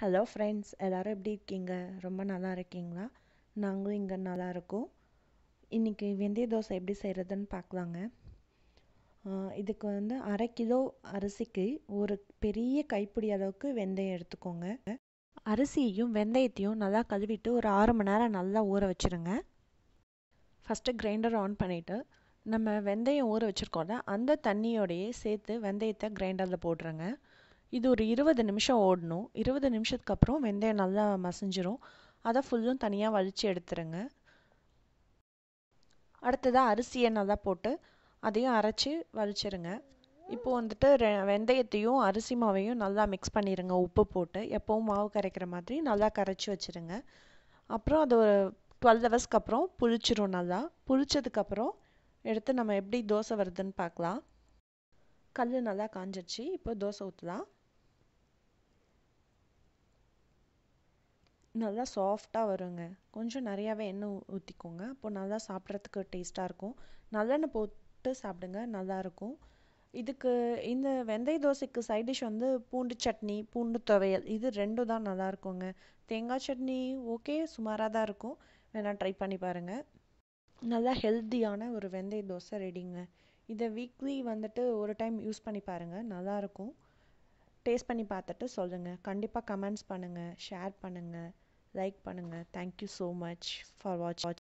hello friends எல்லோரும் எப்படி இருக்கீங்க ரொம்ப நல்லா இருக்கீங்களா நாங்களும் இங்கே நல்லா இருக்கோம் இன்றைக்கி வெந்தய தோசை எப்படி செய்கிறதுன்னு பார்க்கலாங்க இதுக்கு வந்து அரை கிலோ அரிசிக்கு ஒரு பெரிய கைப்பிடி அளவுக்கு வெந்தயம் எடுத்துக்கோங்க அரிசியையும் வெந்தயத்தையும் நல்லா கழுவிட்டு ஒரு ஆறு மணி நேரம் நல்லா ஊற வச்சுருங்க ஃபஸ்ட்டு கிரைண்டர் ஆன் பண்ணிவிட்டு நம்ம வெந்தயம் ஊற வச்சுருக்கோம்ல அந்த தண்ணியோடையே சேர்த்து வெந்தயத்தை கிரைண்டரில் போடுறேங்க இது ஒரு இருபது நிமிஷம் ஓடணும் இருபது நிமிஷத்துக்கு அப்புறம் வெந்தயம் நல்லா மசிஞ்சிரும் அதை ஃபுல்லும் தனியாக வலித்து எடுத்துருங்க அடுத்ததாக அரிசியை நல்லா போட்டு அதையும் அரைச்சி வலிச்சிருங்க இப்போ வந்துட்டு ரெ வெந்தயத்தையும் அரிசி மாவையும் நல்லா மிக்ஸ் பண்ணிடுங்க உப்பு போட்டு எப்போவும் மாவு கரைக்கிற மாதிரி நல்லா கரைச்சி வச்சுருங்க அப்புறம் அது ஒரு டுவெல் ஹவர்ஸ்க்கு அப்புறம் புளிச்சிரும் நல்லா புளிச்சதுக்கப்புறம் எடுத்து நம்ம எப்படி தோசை வருதுன்னு பார்க்கலாம் கல் நல்லா காஞ்சிருச்சு இப்போ தோசை ஊற்றலாம் நல்லா சாஃப்டாக வருங்க கொஞ்சம் நிறையாவே எண்ணெய் ஊற்றிக்கோங்க அப்போது நல்லா சாப்பிட்றதுக்கு டேஸ்ட்டாக இருக்கும் நல்லெண்ணெய் போட்டு சாப்பிடுங்க நல்லாயிருக்கும் இதுக்கு இந்த வெந்தய தோசைக்கு சைட் டிஷ் வந்து பூண்டு சட்னி பூண்டு துவையல் இது ரெண்டும் தான் நல்லாயிருக்குங்க தேங்காய் சட்னி ஓகே சுமாராக தான் இருக்கும் வேணால் ட்ரை பண்ணி பாருங்கள் நல்லா ஹெல்த்தியான ஒரு வெந்தய தோசை ரெடிங்க இதை வீக்லி வந்துட்டு ஒரு டைம் யூஸ் பண்ணி பாருங்கள் நல்லாயிருக்கும் டேஸ்ட் பண்ணி பார்த்துட்டு சொல்லுங்கள் கண்டிப்பாக கமெண்ட்ஸ் பண்ணுங்கள் ஷேர் பண்ணுங்கள் லைக் பண்ணுங்கள் thank you so much for watch